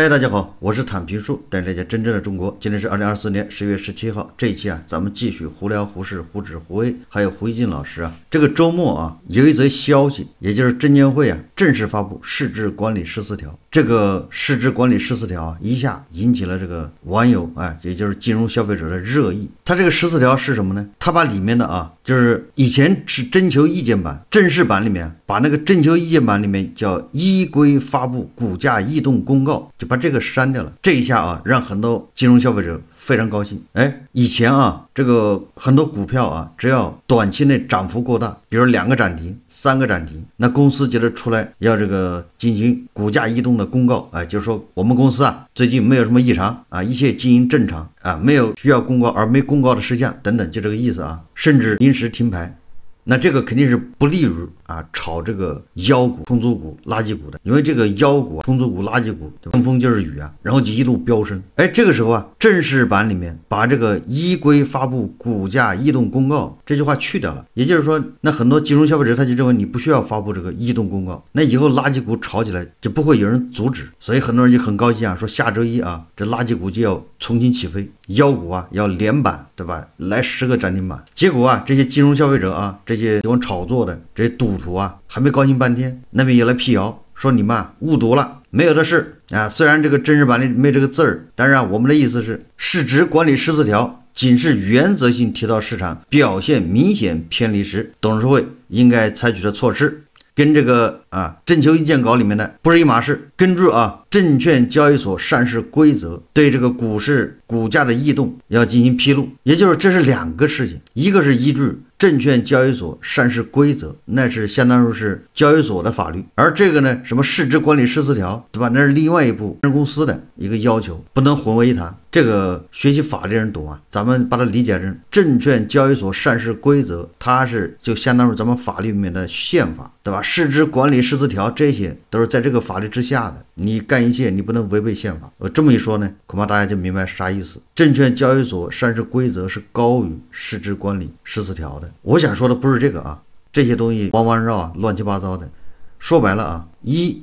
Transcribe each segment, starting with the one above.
嗨，大家好，我是坦平叔，带大家真正的中国。今天是二零二四年十月十七号，这一期啊，咱们继续胡聊胡事、胡指胡威，还有胡一静老师啊。这个周末啊，有一则消息，也就是证监会啊正式发布市值管理十四条。这个市值管理十四条啊，一下引起了这个网友啊，也就是金融消费者的热议。他这个十四条是什么呢？他把里面的啊，就是以前是征求意见版、正式版里面，把那个征求意见版里面叫依规发布股价异动公告。就把这个删掉了，这一下啊，让很多金融消费者非常高兴。哎，以前啊，这个很多股票啊，只要短期内涨幅过大，比如两个涨停、三个涨停，那公司就得出来要这个进行股价异动的公告。哎，就是说我们公司啊，最近没有什么异常啊，一切经营正常啊，没有需要公告而没公告的事项等等，就这个意思啊。甚至临时停牌，那这个肯定是不利于。啊，炒这个妖股、重组股、垃圾股的，因为这个妖股、重组股、垃圾股，跟风就是雨啊，然后就一路飙升。哎，这个时候啊，正式版里面把这个依规发布股价异动公告这句话去掉了，也就是说，那很多金融消费者他就认为你不需要发布这个异动公告，那以后垃圾股炒起来就不会有人阻止，所以很多人就很高兴啊，说下周一啊，这垃圾股就要重新起飞，妖股啊要连板，对吧？来十个涨停板。结果啊，这些金融消费者啊，这些喜欢炒作的，这些赌。图啊，还没高兴半天，那边也来辟谣，说你们啊误读了，没有的事啊。虽然这个正式版里没这个字儿，但是啊，我们的意思是，市值管理十四条仅是原则性提到市场表现明显偏离时，董事会应该采取的措施，跟这个啊，征求意见稿里面的不是一码事。根据啊，证券交易所上市规则，对这个股市股价的异动要进行披露，也就是这是两个事情，一个是依据。证券交易所上市规则，那是相当于是交易所的法律，而这个呢，什么市值管理十四条，对吧？那是另外一部公司的一个要求，不能混为一谈。这个学习法律人懂啊，咱们把它理解成证券交易所上市规则，它是就相当于咱们法律里面的宪法，对吧？市值管理十四条这些都是在这个法律之下的，你干一切你不能违背宪法。我这么一说呢，恐怕大家就明白啥意思。证券交易所上市规则是高于市值管理十四条的。我想说的不是这个啊，这些东西弯弯绕、啊，乱七八糟的，说白了啊，一。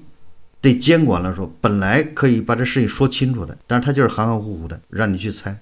对监管来说，本来可以把这事情说清楚的，但是他就是含含糊糊的，让你去猜，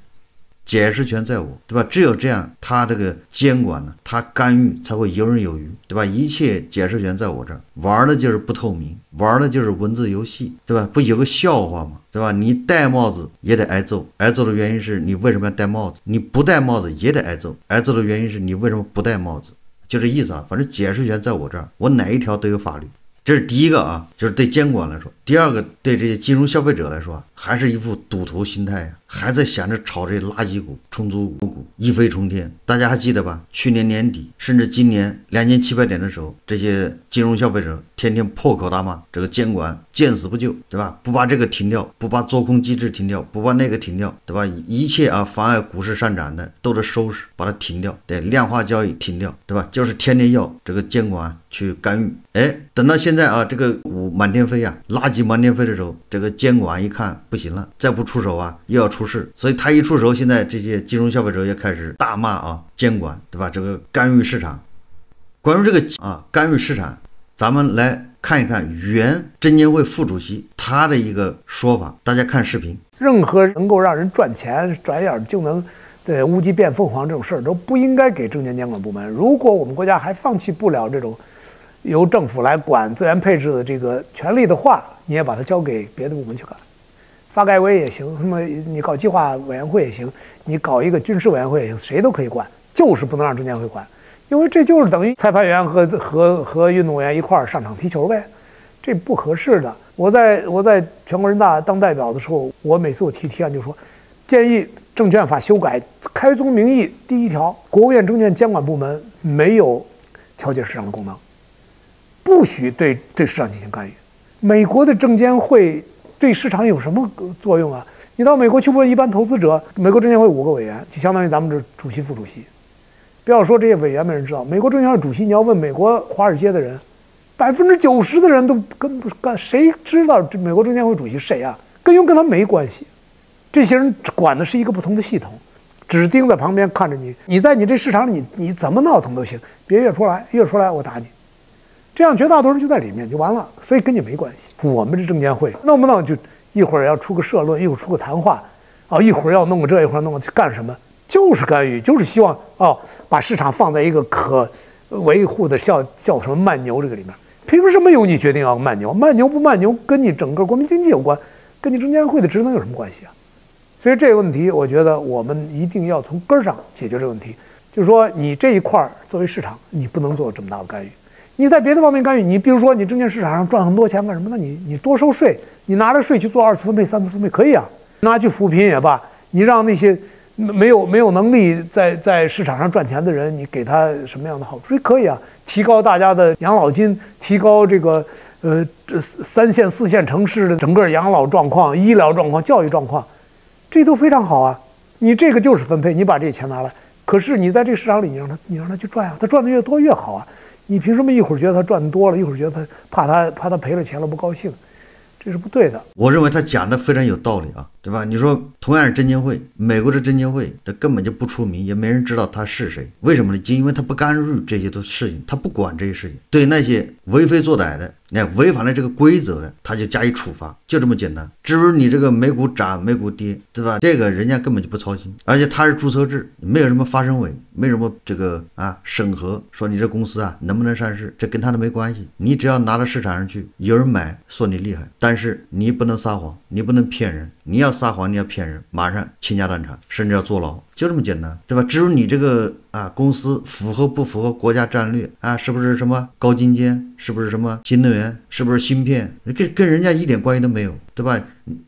解释权在我，对吧？只有这样，他这个监管呢，他干预才会游刃有余，对吧？一切解释权在我这儿，玩的就是不透明，玩的就是文字游戏，对吧？不有个笑话吗？对吧？你戴帽子也得挨揍，挨揍的原因是你为什么要戴帽子？你不戴帽子也得挨揍，挨揍的原因是你为什么不戴帽子？就这意思啊，反正解释权在我这儿，我哪一条都有法律。这是第一个啊，就是对监管来说；第二个，对这些金融消费者来说，还是一副赌徒心态呀。还在想着炒这些垃圾股、重组股、股一飞冲天，大家还记得吧？去年年底，甚至今年两千七百点的时候，这些金融消费者天天破口大骂，这个监管见死不救，对吧？不把这个停掉，不把做空机制停掉，不把那个停掉，对吧？一切啊，妨碍股市上涨的，都得收拾，把它停掉，对？量化交易停掉，对吧？就是天天要这个监管去干预。哎，等到现在啊，这个股满天飞啊，垃圾满天飞的时候，这个监管一看不行了，再不出手啊，又要出。出事，所以他一出手，现在这些金融消费者也开始大骂啊，监管，对吧？这个干预市场，关于这个啊干预市场，咱们来看一看原证监会副主席他的一个说法，大家看视频。任何能够让人赚钱，转眼就能对乌鸡变凤凰这种事儿都不应该给证券监管部门。如果我们国家还放弃不了这种由政府来管资源配置的这个权利的话，你也把它交给别的部门去干。发改委也行，什么你搞计划委员会也行，你搞一个军事委员会也行，谁都可以管，就是不能让证监会管，因为这就是等于裁判员和和和运动员一块儿上场踢球呗，这不合适的。我在我在全国人大当代表的时候，我每次我提提案就说，建议证券法修改，开宗明义第一条，国务院证券监管部门没有调节市场的功能，不许对对市场进行干预。美国的证监会。对市场有什么作用啊？你到美国去问一般投资者，美国证监会五个委员就相当于咱们这主席、副主席。不要说这些委员没人知道，美国证监会主席，你要问美国华尔街的人，百分之九十的人都跟不干，谁知道这美国证监会主席谁啊？根本跟他没关系。这些人管的是一个不同的系统，只盯在旁边看着你。你在你这市场里，你你怎么闹腾都行，别越出来，越出来我打你。这样，绝大多数就在里面就完了，所以跟你没关系。我们这证监会，弄不弄就一会儿要出个社论，一会儿出个谈话，啊，一会儿要弄个这一会儿弄个干什么？就是干预，就是希望啊，把市场放在一个可维护的叫叫什么慢牛这个里面。凭什么由你决定要慢牛？慢牛不慢牛，跟你整个国民经济有关，跟你证监会的职能有什么关系啊？所以这个问题，我觉得我们一定要从根儿上解决这个问题。就是说，你这一块儿作为市场，你不能做这么大的干预。你在别的方面干预，你比如说你证券市场上赚很多钱干什么？那你你多收税，你拿着税去做二次分配、三次分配，可以啊，拿去扶贫也罢。你让那些没有没有能力在在市场上赚钱的人，你给他什么样的好处？可以啊，提高大家的养老金，提高这个呃三线、四线城市的整个养老状况、医疗状况、教育状况，这都非常好啊。你这个就是分配，你把这钱拿来。可是你在这个市场里，你让他你让他去赚啊，他赚的越多越好啊。你凭什么一会儿觉得他赚多了，一会儿觉得他怕他怕他赔了钱了不高兴，这是不对的。我认为他讲的非常有道理啊。对吧？你说同样是证监会，美国的证监会，他根本就不出名，也没人知道他是谁。为什么呢？就因为他不干预这些都事情，他不管这些事情。对那些为非作歹的，那违反了这个规则的，他就加以处罚，就这么简单。至于你这个美股涨美股跌，对吧？这个人家根本就不操心，而且他是注册制，没有什么发审委，没什么这个啊审核，说你这公司啊能不能上市，这跟他都没关系。你只要拿到市场上去，有人买，说你厉害，但是你不能撒谎，你不能骗人，你要。撒谎你要骗人，马上倾家荡产，甚至要坐牢，就这么简单，对吧？至于你这个啊，公司符合不符合国家战略啊？是不是什么高精尖？是不是什么新能源？是不是芯片？跟跟人家一点关系都没有，对吧？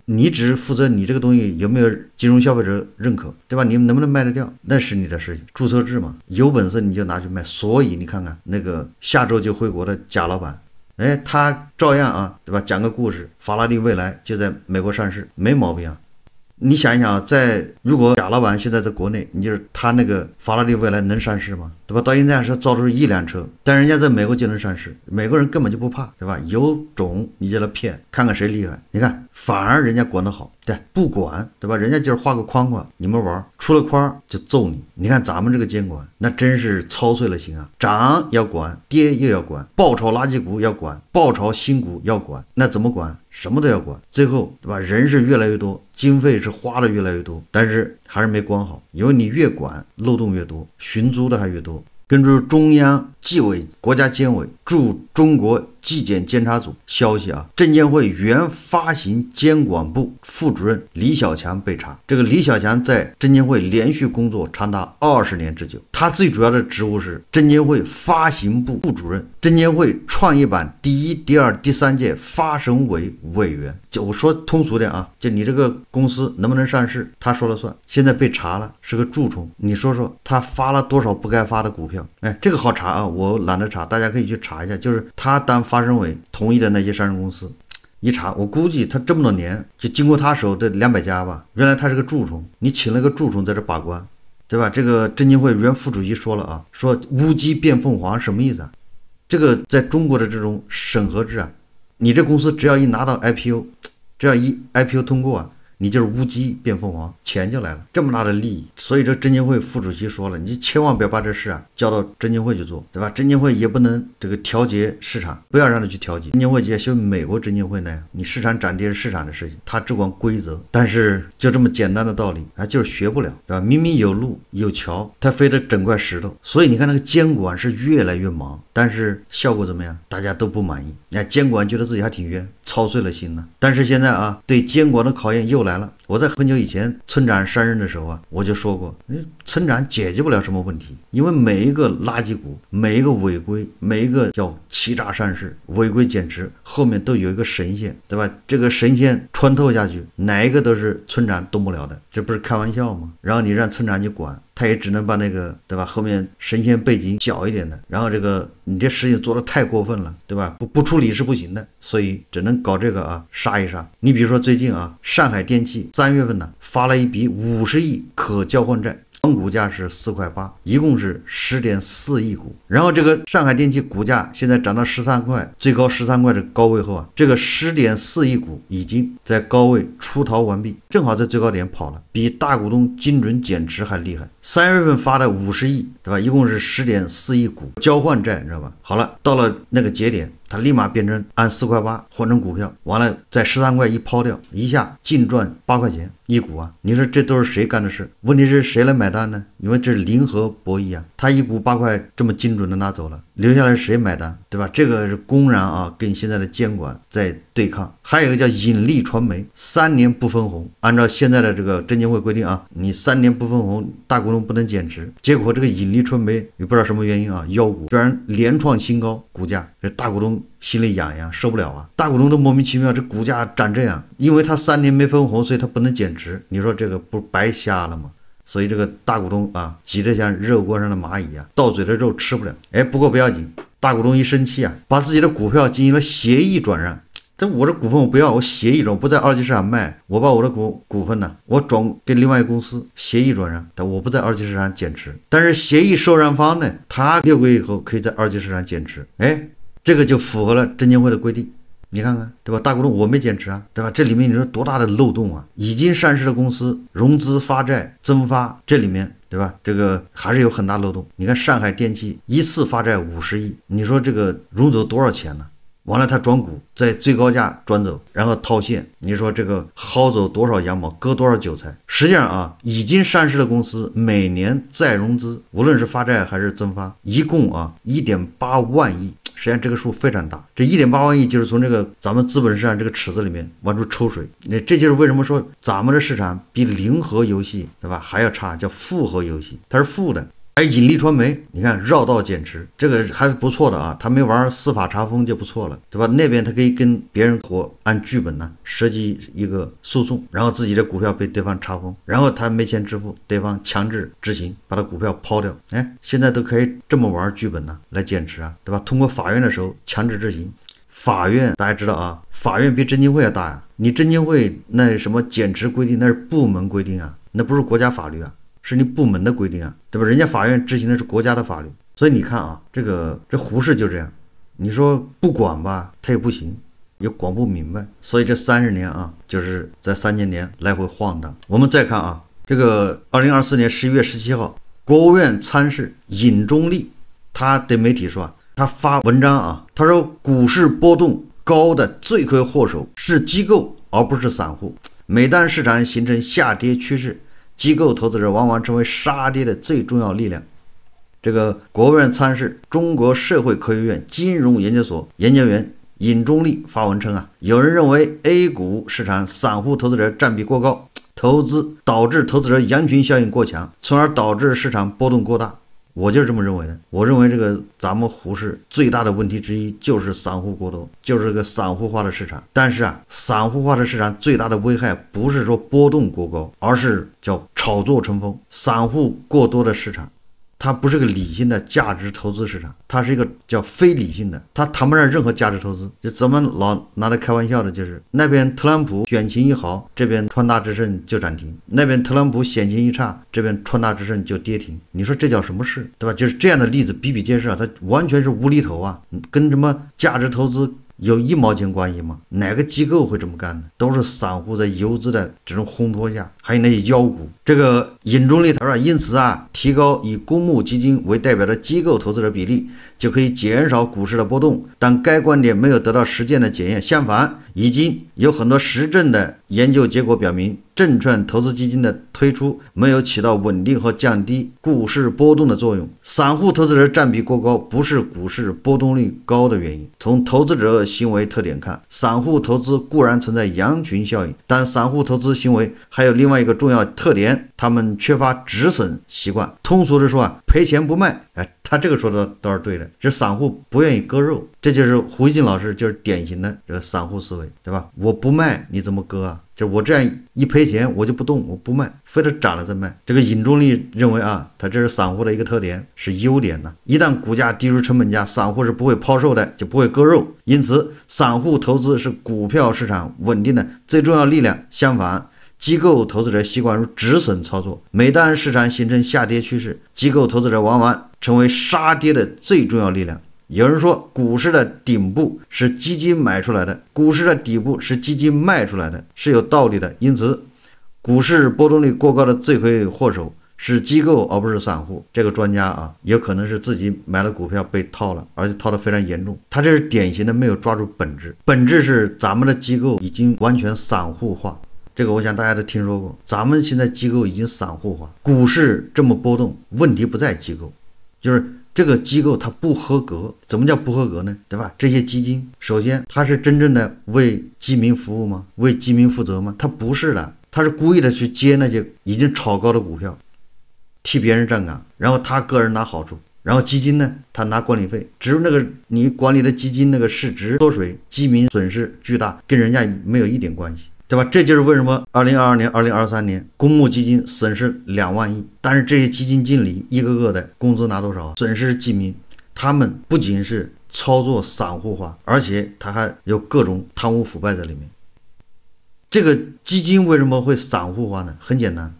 你只负责你这个东西有没有金融消费者认可，对吧？你能不能卖得掉，那是你的事。情，注册制嘛，有本事你就拿去卖。所以你看看那个下周就回国的贾老板。哎，他照样啊，对吧？讲个故事，法拉利未来就在美国上市，没毛病啊。你想一想，在如果贾老板现在在国内，你就是他那个法拉利，未来能上市吗？对吧？到现在是造出一辆车，但人家在美国就能上市，美国人根本就不怕，对吧？有种，你叫他骗，看看谁厉害。你看，反而人家管得好，对，不管，对吧？人家就是画个框框，你们玩，出了框就揍你。你看咱们这个监管，那真是操碎了心啊，涨要管，跌又要管，爆炒垃圾股要管，爆炒新股要管，那怎么管？什么都要管，最后，对吧？人是越来越多。经费是花的越来越多，但是还是没管好，因为你越管漏洞越多，寻租的还越多。根据中央纪委、国家监委驻中国。纪检监察组消息啊，证监会原发行监管部副主任李小强被查。这个李小强在证监会连续工作长达二十年之久，他最主要的职务是证监会发行部副主任，证监会创业板第一、第二、第三届发审委委员。就我说通俗点啊，就你这个公司能不能上市，他说了算。现在被查了，是个蛀虫。你说说他发了多少不该发的股票？哎，这个好查啊，我懒得查，大家可以去查一下，就是他单发。发审委同意的那些上市公司，一查，我估计他这么多年就经过他手的两百家吧。原来他是个蛀虫，你请了个蛀虫在这把关，对吧？这个证监会原副主席说了啊，说乌鸡变凤凰什么意思啊？这个在中国的这种审核制啊，你这公司只要一拿到 IPO，只要一 IPO 通过啊。你就是乌鸡变凤凰，钱就来了，这么大的利益，所以这证监会副主席说了，你千万不要把这事啊交到证监会去做，对吧？证监会也不能这个调节市场，不要让他去调节。证监会就要修美国证监会呢，你市场涨跌是市场的事情，他只管规则。但是就这么简单的道理啊，就是学不了，对吧？明明有路有桥，他非得整块石头。所以你看那个监管是越来越忙，但是效果怎么样？大家都不满意。你看监管觉得自己还挺冤。操碎了心呢，但是现在啊，对监管的考验又来了。我在很久以前村长上任的时候啊，我就说过，村长解决不了什么问题，因为每一个垃圾股，每一个违规，每一个叫欺诈上市、违规减持，后面都有一个神仙，对吧？这个神仙穿透下去，哪一个都是村长动不了的，这不是开玩笑吗？然后你让村长去管，他也只能把那个，对吧？后面神仙背景小一点的，然后这个你这事情做的太过分了，对吧？不不处理是不行的，所以只能搞这个啊，杀一杀。你比如说最近啊，上海电气。三月份呢，发了一笔五十亿可交换债，总股价是四块八，一共是十点四亿股。然后这个上海电气股价现在涨到十三块，最高十三块的高位后啊，这个十点四亿股已经在高位出逃完毕，正好在最高点跑了。比大股东精准减持还厉害，三月份发的五十亿，对吧？一共是十点四亿股交换债，你知道吧？好了，到了那个节点，他立马变成按四块八换成股票，完了在十三块一抛掉，一下净赚八块钱一股啊！你说这都是谁干的事？问题是谁来买单呢？因为这是零和博弈啊，他一股八块这么精准的拿走了。留下来谁买单，对吧？这个是公然啊，跟现在的监管在对抗。还有一个叫引力传媒，三年不分红。按照现在的这个证监会规定啊，你三年不分红，大股东不能减持。结果这个引力传媒也不知道什么原因啊，腰股居然连创新高，股价这大股东心里痒痒，受不了啊！大股东都莫名其妙，这股价涨这样，因为他三年没分红，所以他不能减持。你说这个不白瞎了吗？所以这个大股东啊，急得像热锅上的蚂蚁啊，到嘴的肉吃不了。哎，不过不要紧，大股东一生气啊，把自己的股票进行了协议转让。这我的股份我不要，我协议转不在二级市场卖，我把我的股股份呢，我转给另外一个公司，协议转让。但我不在二级市场减持。但是协议受让方呢，他六个月以后可以在二级市场减持。哎，这个就符合了证监会的规定。你看看，对吧？大股东我没减持啊，对吧？这里面你说多大的漏洞啊？已经上市的公司融资发债增发，这里面对吧？这个还是有很大漏洞。你看上海电气一次发债五十亿，你说这个融走多少钱呢？完了他转股在最高价转走，然后套现，你说这个薅走多少羊毛，割多少韭菜？实际上啊，已经上市的公司每年再融资，无论是发债还是增发，一共啊一点八万亿。实际上这个数非常大，这一点八万亿就是从这个咱们资本市场这个池子里面往出抽水，那这就是为什么说咱们的市场比零和游戏对吧还要差，叫负和游戏，它是负的。还有引力传媒，你看绕道减持这个还是不错的啊，他没玩司法查封就不错了，对吧？那边他可以跟别人活按剧本呢，设计一个诉讼，然后自己的股票被对方查封，然后他没钱支付，对方强制执行把他股票抛掉。哎，现在都可以这么玩剧本呢，来减持啊，对吧？通过法院的时候强制执行，法院大家知道啊，法院比证监会要大呀，你证监会那什么减持规定那是部门规定啊，那不是国家法律啊。是你部门的规定啊，对吧？人家法院执行的是国家的法律，所以你看啊，这个这胡适就这样。你说不管吧，他也不行，也管不明白。所以这三十年啊，就是在三千年来回晃荡。我们再看啊，这个二零二四年十一月十七号，国务院参事尹中立，他对媒体说，他发文章啊，他说股市波动高的罪魁祸首是机构，而不是散户。每当市场形成下跌趋势，机构投资者往往成为杀跌的最重要力量。这个国务院参事、中国社会科学院金融研究所研究员尹中立发文称啊，有人认为 A 股市场散户投资者占比过高，投资导致投资者羊群效应过强，从而导致市场波动过大。我就是这么认为的。我认为这个咱们胡市最大的问题之一就是散户过多，就是这个散户化的市场。但是啊，散户化的市场最大的危害不是说波动过高，而是叫炒作成风。散户过多的市场。它不是个理性的价值投资市场，它是一个叫非理性的，它谈不上任何价值投资。就咱们老拿来开玩笑的，就是那边特朗普选情一好，这边川大之胜就涨停；那边特朗普选情一差，这边川大之胜就跌停。你说这叫什么事，对吧？就是这样的例子比比皆是啊，它完全是无厘头啊，跟什么价值投资？有一毛钱关系吗？哪个机构会这么干呢？都是散户在游资的这种烘托下，还有那些妖股，这个引中立他说，因此啊，提高以公募基金为代表的机构投资者比例。就可以减少股市的波动，但该观点没有得到实践的检验。相反，已经有很多实证的研究结果表明，证券投资基金的推出没有起到稳定和降低股市波动的作用。散户投资者占比过高，不是股市波动率高的原因。从投资者行为特点看，散户投资固然存在羊群效应，但散户投资行为还有另外一个重要特点：他们缺乏止损习惯。通俗地说啊，赔钱不卖，哎。他这个说的倒是对的，就是散户不愿意割肉，这就是胡一静老师就是典型的这个散户思维，对吧？我不卖，你怎么割啊？就我这样一赔钱，我就不动，我不卖，非得涨了再卖。这个引立认为啊，他这是散户的一个特点，是优点呢。一旦股价低于成本价，散户是不会抛售的，就不会割肉。因此，散户投资是股票市场稳定的最重要力量。相反。机构投资者习惯于止损操作，每当市场形成下跌趋势，机构投资者往往成为杀跌的最重要力量。有人说，股市的顶部是基金买出来的，股市的底部是基金卖出来的，是有道理的。因此，股市波动率过高的罪魁祸首是机构，而不是散户。这个专家啊，有可能是自己买了股票被套了，而且套得非常严重。他这是典型的没有抓住本质，本质是咱们的机构已经完全散户化。这个我想大家都听说过，咱们现在机构已经散户化，股市这么波动，问题不在机构，就是这个机构它不合格。怎么叫不合格呢？对吧？这些基金，首先它是真正的为基民服务吗？为基民负责吗？它不是的，它是故意的去接那些已经炒高的股票，替别人站岗，然后他个人拿好处，然后基金呢，他拿管理费。只有那个你管理的基金那个市值缩水，基民损失巨大，跟人家没有一点关系。对吧？这就是为什么二零二二年、二零二三年公募基金损失两万亿，但是这些基金经理一个个的工资拿多少？损失几名？他们不仅是操作散户化，而且他还有各种贪污腐败在里面。这个基金为什么会散户化呢？很简单。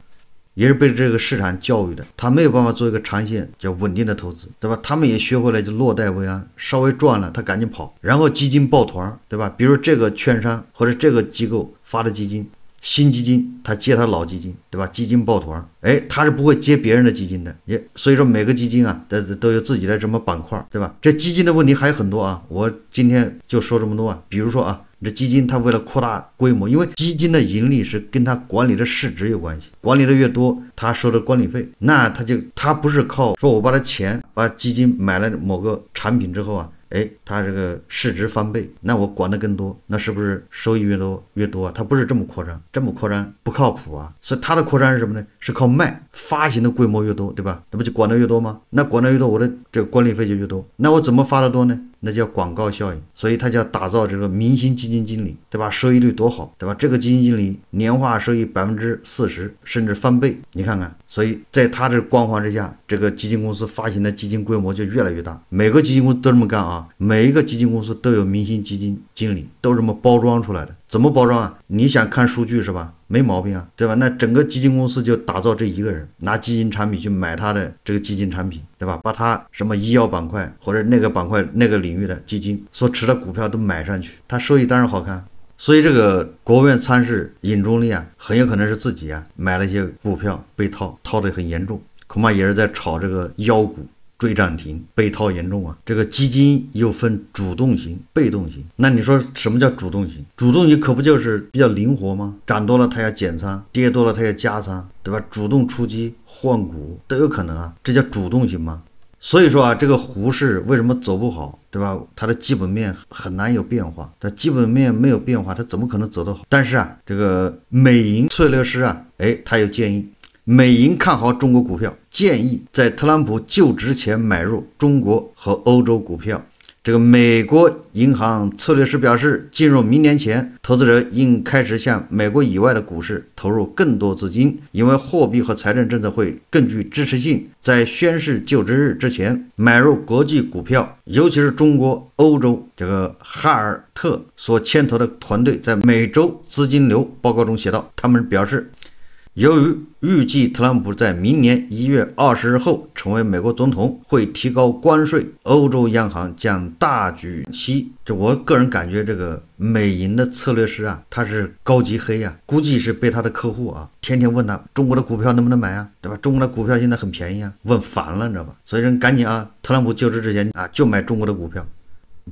也是被这个市场教育的，他没有办法做一个长线叫稳定的投资，对吧？他们也学会了就落袋为安，稍微赚了他赶紧跑，然后基金抱团，对吧？比如这个券商或者这个机构发的基金，新基金他接他老基金，对吧？基金抱团，哎，他是不会接别人的基金的，也所以说每个基金啊都都有自己的什么板块，对吧？这基金的问题还有很多啊，我今天就说这么多啊，比如说啊。这基金它为了扩大规模，因为基金的盈利是跟它管理的市值有关系，管理的越多，它收的管理费，那它就它不是靠说，我把这钱把基金买了某个产品之后啊，哎，它这个市值翻倍，那我管的更多，那是不是收益越多越多啊？它不是这么扩张，这么扩张不靠谱啊。所以它的扩张是什么呢？是靠卖发行的规模越多，对吧？那不就管的越多吗？那管的越多，我的这个管理费就越多，那我怎么发的多呢？那叫广告效应，所以他就要打造这个明星基金经理，对吧？收益率多好，对吧？这个基金经理年化收益百分之四十，甚至翻倍，你看看。所以在他这光环之下，这个基金公司发行的基金规模就越来越大。每个基金公司都这么干啊，每一个基金公司都有明星基金经理，都这么包装出来的。怎么包装啊？你想看数据是吧？没毛病啊，对吧？那整个基金公司就打造这一个人，拿基金产品去买他的这个基金产品，对吧？把他什么医药板块或者那个板块那个领域的基金所持的股票都买上去，他收益当然好看。所以这个国务院参事尹中立啊，很有可能是自己啊买了一些股票被套，套的很严重，恐怕也是在炒这个妖股。追涨停被套严重啊！这个基金又分主动型、被动型，那你说什么叫主动型？主动型可不就是比较灵活吗？涨多了它要减仓，跌多了它要加仓，对吧？主动出击换股都有可能啊，这叫主动型吗？所以说啊，这个胡市为什么走不好，对吧？它的基本面很难有变化，它基本面没有变化，它怎么可能走得好？但是啊，这个美银策略师啊，哎，他有建议，美银看好中国股票。建议在特朗普就职前买入中国和欧洲股票。这个美国银行策略师表示，进入明年前，投资者应开始向美国以外的股市投入更多资金，因为货币和财政政策会更具支持性。在宣誓就职日之前买入国际股票，尤其是中国、欧洲。这个哈尔特所牵头的团队在每周资金流报告中写道，他们表示。由于预计特朗普在明年一月二十日后成为美国总统，会提高关税，欧洲央行将大举吸。这我个人感觉，这个美银的策略师啊，他是高级黑呀，估计是被他的客户啊天天问他中国的股票能不能买啊，对吧？中国的股票现在很便宜啊，问烦了，你知道吧？所以说赶紧啊，特朗普就职之前啊，就买中国的股票。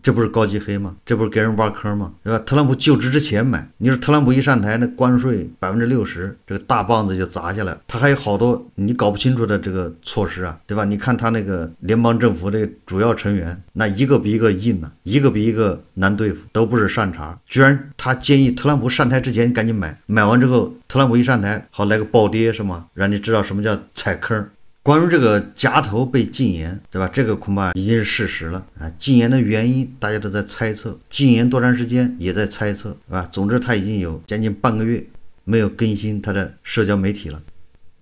这不是高级黑吗？这不是给人挖坑吗？对吧？特朗普就职之前买，你说特朗普一上台，那关税百分之六十，这个大棒子就砸下来。他还有好多你搞不清楚的这个措施啊，对吧？你看他那个联邦政府的主要成员，那一个比一个硬啊，一个比一个难对付，都不是善茬。居然他建议特朗普上台之前赶紧买，买完之后，特朗普一上台，好来个暴跌是吗？让你知道什么叫踩坑。关于这个夹头被禁言，对吧？这个恐怕已经是事实了啊！禁言的原因大家都在猜测，禁言多长时间也在猜测，是吧？总之，他已经有将近半个月没有更新他的社交媒体了。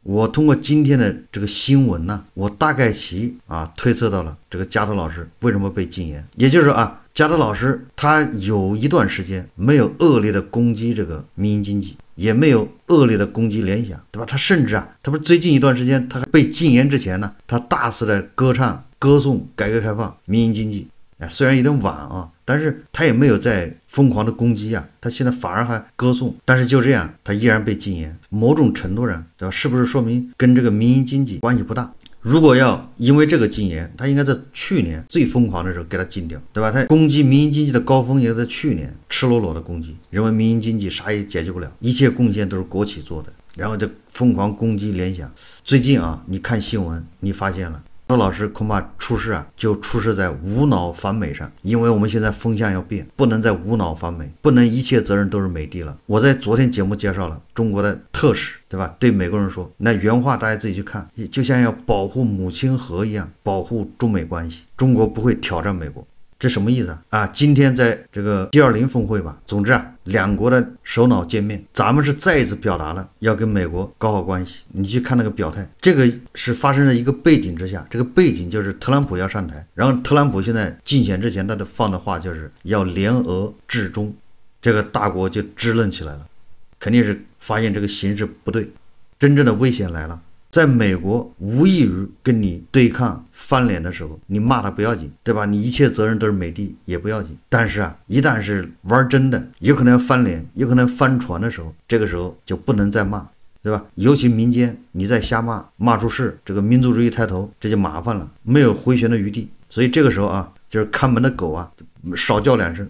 我通过今天的这个新闻呢，我大概其啊推测到了这个夹头老师为什么被禁言，也就是说啊，夹头老师他有一段时间没有恶劣的攻击这个民营经济。也没有恶劣的攻击联想，对吧？他甚至啊，他不是最近一段时间，他还被禁言之前呢，他大肆的歌唱歌颂改革开放、民营经济。哎，虽然有点晚啊，但是他也没有在疯狂的攻击啊，他现在反而还歌颂。但是就这样，他依然被禁言。某种程度上，对吧？是不是说明跟这个民营经济关系不大？如果要因为这个禁言，他应该在去年最疯狂的时候给他禁掉，对吧？他攻击民营经济的高峰也在去年，赤裸裸的攻击，认为民营经济啥也解决不了，一切贡献都是国企做的，然后就疯狂攻击联想。最近啊，你看新闻，你发现了。那老师恐怕出事啊，就出事在无脑反美上，因为我们现在风向要变，不能再无脑反美，不能一切责任都是美的了。我在昨天节目介绍了中国的特使，对吧？对美国人说，那原话大家自己去看，就像要保护母亲河一样，保护中美关系，中国不会挑战美国，这什么意思啊？啊，今天在这个 G 二零峰会吧，总之啊。两国的首脑见面，咱们是再一次表达了要跟美国搞好关系。你去看那个表态，这个是发生在一个背景之下，这个背景就是特朗普要上台。然后特朗普现在竞选之前，他的放的话就是要联俄制中，这个大国就支棱起来了，肯定是发现这个形势不对，真正的危险来了。在美国，无异于跟你对抗、翻脸的时候，你骂他不要紧，对吧？你一切责任都是美的也不要紧。但是啊，一旦是玩真的，有可能要翻脸，有可能翻船的时候，这个时候就不能再骂，对吧？尤其民间，你在瞎骂，骂出事，这个民族主义抬头，这就麻烦了，没有回旋的余地。所以这个时候啊，就是看门的狗啊，少叫两声。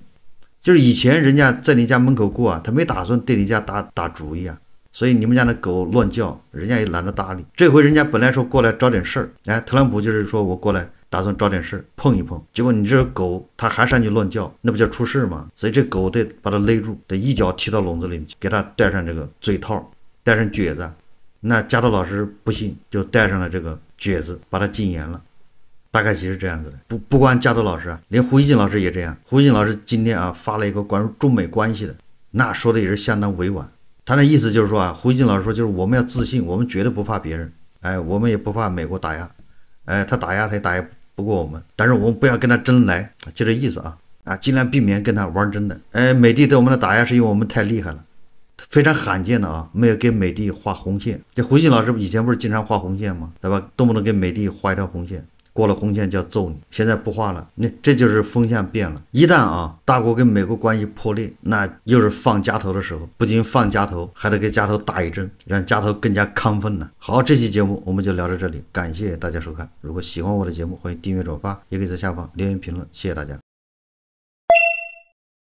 就是以前人家在你家门口过啊，他没打算对你家打打主意啊。所以你们家那狗乱叫，人家也懒得搭理。这回人家本来说过来找点事儿，哎，特朗普就是说我过来打算找点事儿碰一碰。结果你这狗它还上去乱叫，那不叫出事吗？所以这狗得把它勒住，得一脚踢到笼子里面，去，给它戴上这个嘴套，戴上蹶子。那加多老师不信，就戴上了这个蹶子，把它禁言了。大概其是这样子的。不不光加多老师啊，连胡一静老师也这样。胡一静老师今天啊发了一个关于中美关系的，那说的也是相当委婉。他那意思就是说啊，胡锦老师说，就是我们要自信，我们绝对不怕别人，哎，我们也不怕美国打压，哎，他打压他也打压不过我们，但是我们不要跟他争来，就这意思啊，啊，尽量避免跟他玩真的，哎，美帝对我们的打压是因为我们太厉害了，非常罕见的啊，没有给美帝画红线，这胡进老师以前不是经常画红线吗？对吧？动不动给美帝画一条红线。过了红线就要揍你，现在不画了，那这就是风向变了。一旦啊，大国跟美国关系破裂，那又是放家头的时候，不仅放家头，还得给家头打一针，让家头更加亢奋呢。好，这期节目我们就聊到这里，感谢大家收看。如果喜欢我的节目，欢迎订阅转发，也可以在下方留言评论，谢谢大家。